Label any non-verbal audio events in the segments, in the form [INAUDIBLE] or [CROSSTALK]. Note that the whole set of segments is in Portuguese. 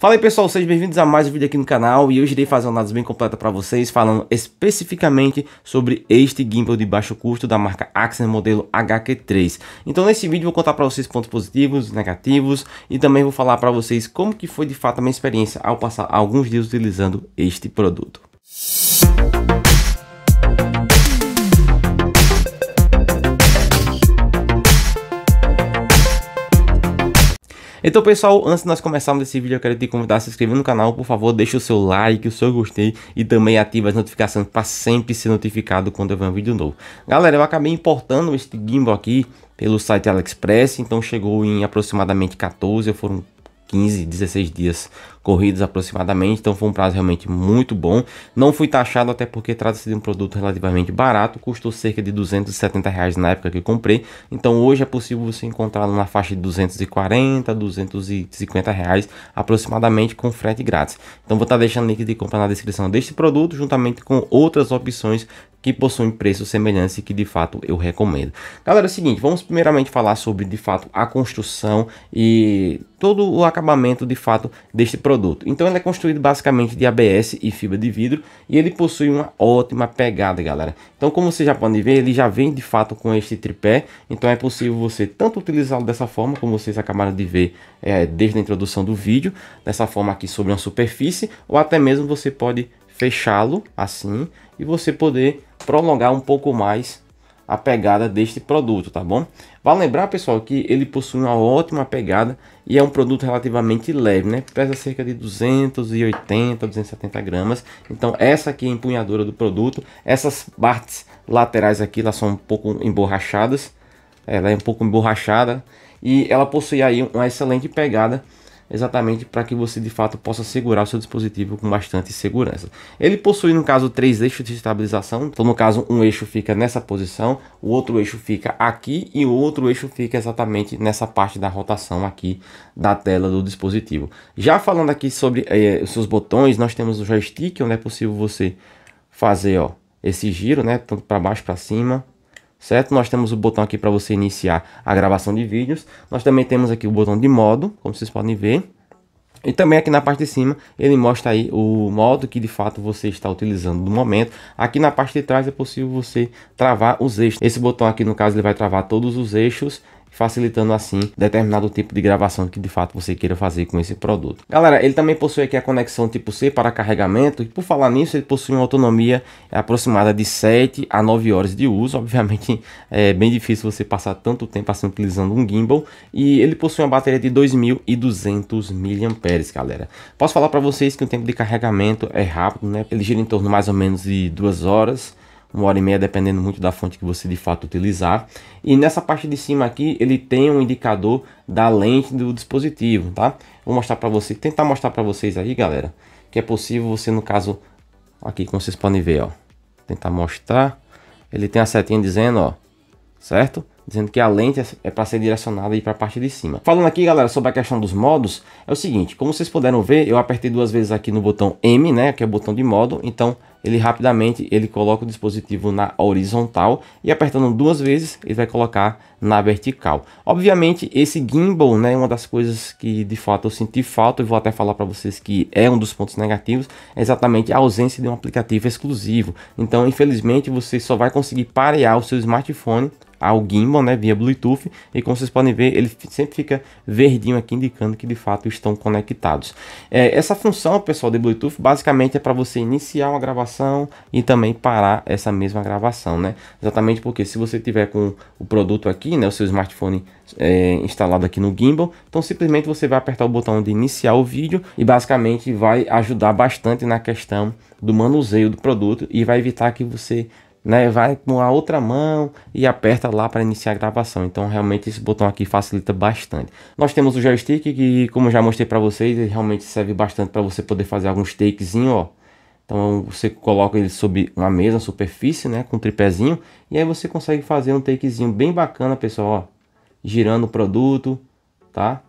Fala aí pessoal, sejam bem-vindos a mais um vídeo aqui no canal e hoje irei fazer uma análise bem completa para vocês falando especificamente sobre este gimbal de baixo custo da marca Axon modelo HQ3. Então nesse vídeo vou contar para vocês pontos positivos, negativos e também vou falar para vocês como que foi de fato a minha experiência ao passar alguns dias utilizando este produto. Então pessoal, antes de nós começarmos esse vídeo, eu quero te convidar a se inscrever no canal, por favor, deixa o seu like, o seu gostei e também ativa as notificações para sempre ser notificado quando eu ver um vídeo novo. Galera, eu acabei importando este gimbal aqui pelo site AliExpress, então chegou em aproximadamente 14, foram 15, 16 dias corridos aproximadamente, então foi um prazo realmente muito bom. Não fui taxado até porque trata-se de um produto relativamente barato, custou cerca de 270 reais na época que comprei, então hoje é possível você encontrá-lo na faixa de 240, 250 reais aproximadamente com frete grátis. Então vou estar deixando o link de compra na descrição deste produto, juntamente com outras opções que possuem preço semelhante que de fato eu recomendo. Galera, é o seguinte, vamos primeiramente falar sobre de fato a construção e todo o acabamento de fato deste produto. Então ele é construído basicamente de ABS e fibra de vidro e ele possui uma ótima pegada, galera. Então como vocês já podem ver, ele já vem de fato com este tripé, então é possível você tanto utilizá-lo dessa forma, como vocês acabaram de ver é, desde a introdução do vídeo, dessa forma aqui sobre uma superfície, ou até mesmo você pode fechá-lo assim e você poder prolongar um pouco mais a pegada deste produto, tá bom? Vale lembrar, pessoal, que ele possui uma ótima pegada e é um produto relativamente leve, né? Pesa cerca de 280, 270 gramas. Então, essa aqui é a empunhadura do produto. Essas partes laterais aqui, elas são um pouco emborrachadas. Ela é um pouco emborrachada e ela possui aí uma excelente pegada exatamente para que você de fato possa segurar o seu dispositivo com bastante segurança. Ele possui no caso três eixos de estabilização, então no caso um eixo fica nessa posição, o outro eixo fica aqui e o outro eixo fica exatamente nessa parte da rotação aqui da tela do dispositivo. Já falando aqui sobre eh, os seus botões, nós temos o joystick onde é possível você fazer ó, esse giro, né, tanto para baixo para cima, certo? Nós temos o botão aqui para você iniciar a gravação de vídeos. Nós também temos aqui o botão de modo, como vocês podem ver. E também aqui na parte de cima ele mostra aí o modo que de fato você está utilizando no momento. Aqui na parte de trás é possível você travar os eixos. Esse botão aqui no caso ele vai travar todos os eixos facilitando assim determinado tipo de gravação que de fato você queira fazer com esse produto. Galera, ele também possui aqui a conexão tipo C para carregamento e por falar nisso, ele possui uma autonomia aproximada de 7 a 9 horas de uso. Obviamente [LAUGHS] é bem difícil você passar tanto tempo assim utilizando um gimbal e ele possui uma bateria de 2.200 mAh, galera. Posso falar para vocês que o tempo de carregamento é rápido, né? Ele gira em torno mais ou menos de 2 horas uma hora e meia, dependendo muito da fonte que você de fato utilizar. E nessa parte de cima aqui, ele tem um indicador da lente do dispositivo, tá? Vou mostrar para você, tentar mostrar para vocês aí, galera, que é possível você, no caso, aqui como vocês podem ver, ó. Tentar mostrar, ele tem a setinha dizendo, ó, certo? dizendo que a lente é, é para ser direcionada para a parte de cima. Falando aqui, galera, sobre a questão dos modos, é o seguinte, como vocês puderam ver, eu apertei duas vezes aqui no botão M, né, que é o botão de modo, então ele rapidamente ele coloca o dispositivo na horizontal e apertando duas vezes ele vai colocar na vertical. Obviamente esse gimbal né, uma das coisas que de fato eu senti falta e vou até falar para vocês que é um dos pontos negativos, é exatamente a ausência de um aplicativo exclusivo. Então infelizmente você só vai conseguir parear o seu smartphone ao gimbal, né, via Bluetooth, e como vocês podem ver, ele sempre fica verdinho aqui indicando que de fato estão conectados. É, essa função, pessoal, de Bluetooth, basicamente é para você iniciar uma gravação e também parar essa mesma gravação, né? Exatamente porque se você tiver com o produto aqui, né, o seu smartphone é, instalado aqui no gimbal, então simplesmente você vai apertar o botão de iniciar o vídeo e basicamente vai ajudar bastante na questão do manuseio do produto e vai evitar que você né, vai com a outra mão e aperta lá para iniciar a gravação. Então, realmente esse botão aqui facilita bastante. Nós temos o joystick que, como já mostrei para vocês, ele realmente serve bastante para você poder fazer alguns takes, ó. Então, você coloca ele sobre uma mesa superfície, né, com um tripézinho, e aí você consegue fazer um takezinho bem bacana, pessoal, ó, girando o produto, tá?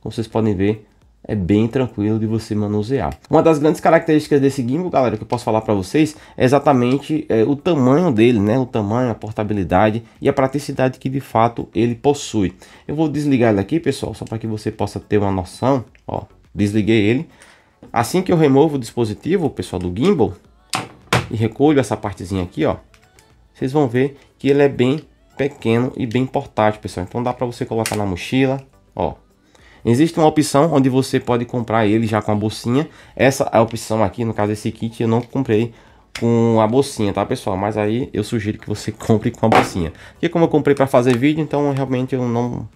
Como vocês podem ver, é bem tranquilo de você manusear. Uma das grandes características desse gimbal, galera, que eu posso falar para vocês é exatamente é, o tamanho dele, né? O tamanho, a portabilidade e a praticidade que de fato ele possui. Eu vou desligar ele aqui, pessoal, só para que você possa ter uma noção. Ó, desliguei ele. Assim que eu removo o dispositivo, pessoal, do gimbal e recolho essa partezinha aqui, ó, vocês vão ver que ele é bem pequeno e bem portátil, pessoal. Então dá para você colocar na mochila, ó, Existe uma opção onde você pode comprar ele já com a bolsinha. Essa é a opção aqui, no caso esse kit eu não comprei com a bolsinha, tá pessoal? Mas aí eu sugiro que você [LAUGHS] compre com a bolsinha. Porque como eu comprei para fazer vídeo, então realmente eu não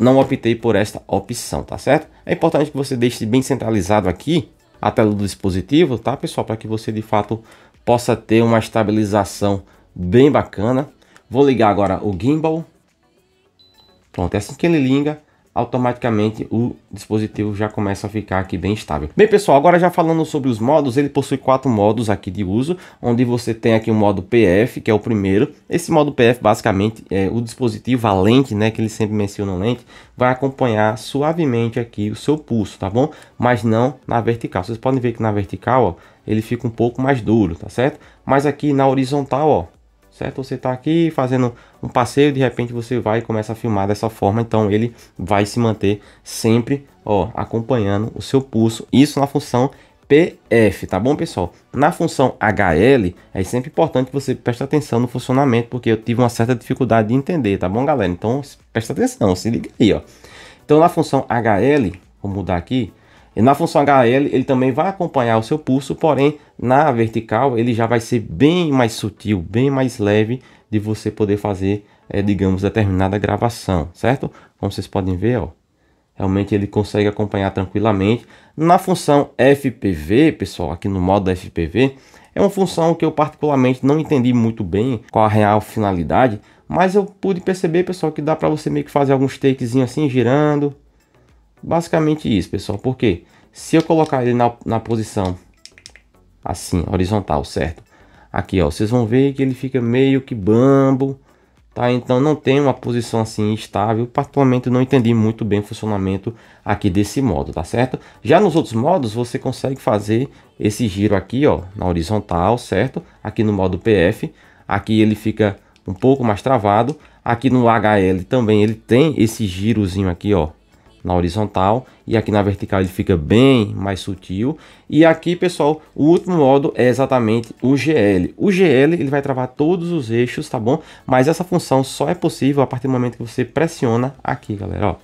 não optei por esta opção, tá certo? É importante que você deixe bem centralizado aqui a tela do dispositivo, tá pessoal? Para que você de fato possa ter uma estabilização bem bacana. Vou ligar agora o gimbal. Pronto, é assim que ele liga, automaticamente o dispositivo já começa a ficar aqui bem estável. Bem pessoal, agora já falando sobre os modos, ele possui quatro modos aqui de uso, onde você tem aqui o modo PF, que é o primeiro. Esse modo PF basicamente é o dispositivo, a lente, né, que ele sempre menciona lente, vai acompanhar suavemente aqui o seu pulso, tá bom? Mas não na vertical. Vocês podem ver que na vertical, ó, ele fica um pouco mais duro, tá certo? Mas aqui na horizontal, ó, certo? Você está aqui fazendo um passeio, de repente você vai e começa a filmar dessa forma, então ele vai se manter sempre, ó, acompanhando o seu pulso. Isso na função PF, tá bom, pessoal? Na função HL, é sempre importante você prestar atenção no funcionamento, porque eu tive uma certa dificuldade de entender, tá bom, galera? Então, presta atenção, se liga aí, ó. Então, na função HL, vou mudar aqui, e na função HL, ele também vai acompanhar o seu pulso, porém, na vertical, ele já vai ser bem mais sutil, bem mais leve de você poder fazer, é, digamos, determinada gravação, certo? Como vocês podem ver, ó, realmente ele consegue acompanhar tranquilamente. Na função FPV, pessoal, aqui no modo FPV, é uma função que eu particularmente não entendi muito bem qual a real finalidade, mas eu pude perceber, pessoal, que dá para você meio que fazer alguns takezinhos assim, girando, basicamente isso, pessoal. Porque se eu colocar ele na, na posição assim, horizontal, certo? Aqui, ó, vocês vão ver que ele fica meio que bambo, tá? Então não tem uma posição assim estável. Particularmente não entendi muito bem o funcionamento aqui desse modo, tá certo? Já nos outros modos você consegue fazer esse giro aqui, ó, na horizontal, certo? Aqui no modo PF, aqui ele fica um pouco mais travado. Aqui no HL também ele tem esse girozinho aqui, ó, na horizontal e aqui na vertical ele fica bem mais sutil. E aqui, pessoal, o último modo é exatamente o GL. O GL ele vai travar todos os eixos, tá bom? Mas essa função só é possível a partir do momento que você pressiona aqui, galera, ó.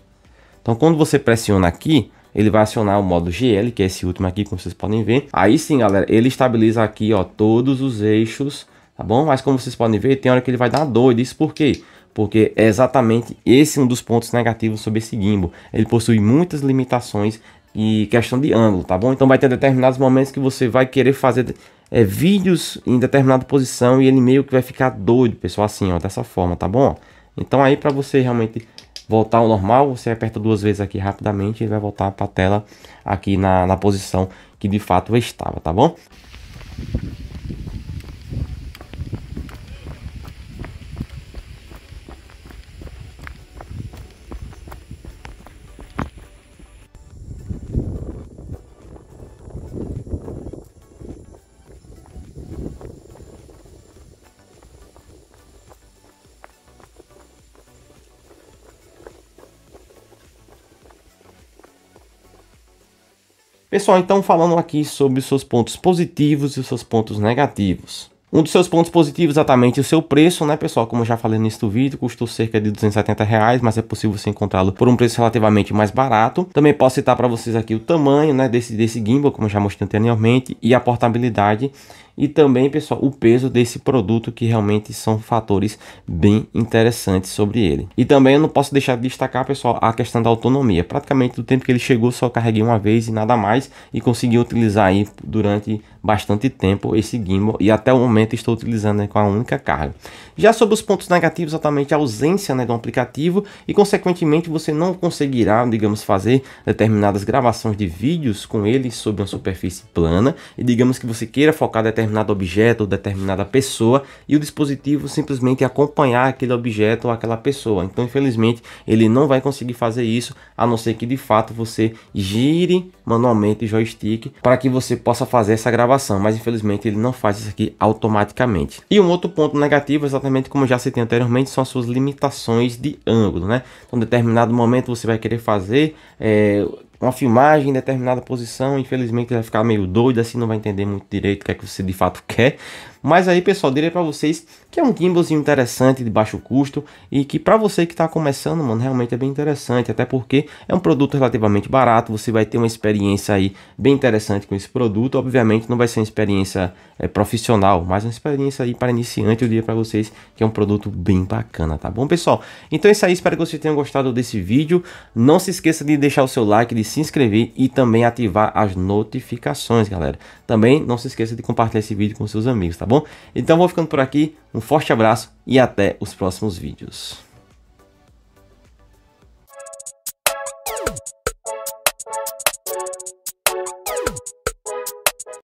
Então, quando você pressiona aqui, ele vai acionar o modo GL, que é esse último aqui, como vocês podem ver. Aí sim, galera, ele estabiliza aqui, ó, todos os eixos, tá bom? Mas como vocês podem ver, tem hora que ele vai dar doido, isso por quê? porque é exatamente esse um dos pontos negativos sobre esse gimbal. Ele possui muitas limitações e questão de ângulo, tá bom? Então vai ter determinados momentos que você vai querer fazer é, vídeos em determinada posição e ele meio que vai ficar doido, pessoal, assim, ó, dessa forma, tá bom? Então aí para você realmente voltar ao normal, você aperta duas vezes aqui rapidamente e vai voltar para a tela aqui na, na posição que de fato estava, tá bom? Pessoal, então falando aqui sobre os seus pontos positivos e os seus pontos negativos. Um dos seus pontos positivos é exatamente o seu preço, né, pessoal? Como eu já falei neste vídeo, custou cerca de 270 reais, mas é possível você encontrá-lo por um preço relativamente mais barato. Também posso citar para vocês aqui o tamanho, né, desse, desse gimbal, como eu já mostrei anteriormente, e a portabilidade e também, pessoal, o peso desse produto que realmente são fatores bem interessantes sobre ele. E também eu não posso deixar de destacar, pessoal, a questão da autonomia. Praticamente do tempo que ele chegou, só carreguei uma vez e nada mais e consegui utilizar aí durante bastante tempo esse gimbal e até o momento estou utilizando né, com a única carga. Já sobre os pontos negativos, exatamente a ausência né, do aplicativo e consequentemente você não conseguirá, digamos, fazer determinadas gravações de vídeos com ele sobre uma superfície plana e digamos que você queira focar determinadas determinado objeto ou determinada pessoa e o dispositivo simplesmente acompanhar aquele objeto ou aquela pessoa. Então, infelizmente, ele não vai conseguir fazer isso, a não ser que de fato você gire manualmente o joystick para que você possa fazer essa gravação, mas infelizmente ele não faz isso aqui automaticamente. E um outro ponto negativo, exatamente como já citei anteriormente, são as suas limitações de ângulo, né? Então, em determinado momento você vai querer fazer é, uma filmagem em determinada posição, infelizmente ele vai ficar meio doido, assim não vai entender muito direito o que é que você de fato quer, mas aí, pessoal, diria para vocês que é um gimbalzinho interessante de baixo custo e que para você que está começando, mano, realmente é bem interessante, até porque é um produto relativamente barato, você vai ter uma experiência aí bem interessante com esse produto. Obviamente não vai ser uma experiência é, profissional, mas uma experiência aí para iniciante, eu diria para vocês que é um produto bem bacana, tá bom, pessoal? Então é isso aí, espero que vocês tenham gostado desse vídeo. Não se esqueça de deixar o seu like, de se inscrever e também ativar as notificações, galera. Também não se esqueça de compartilhar esse vídeo com seus amigos, tá bom? bom? Então vou ficando por aqui, um forte abraço e até os próximos vídeos.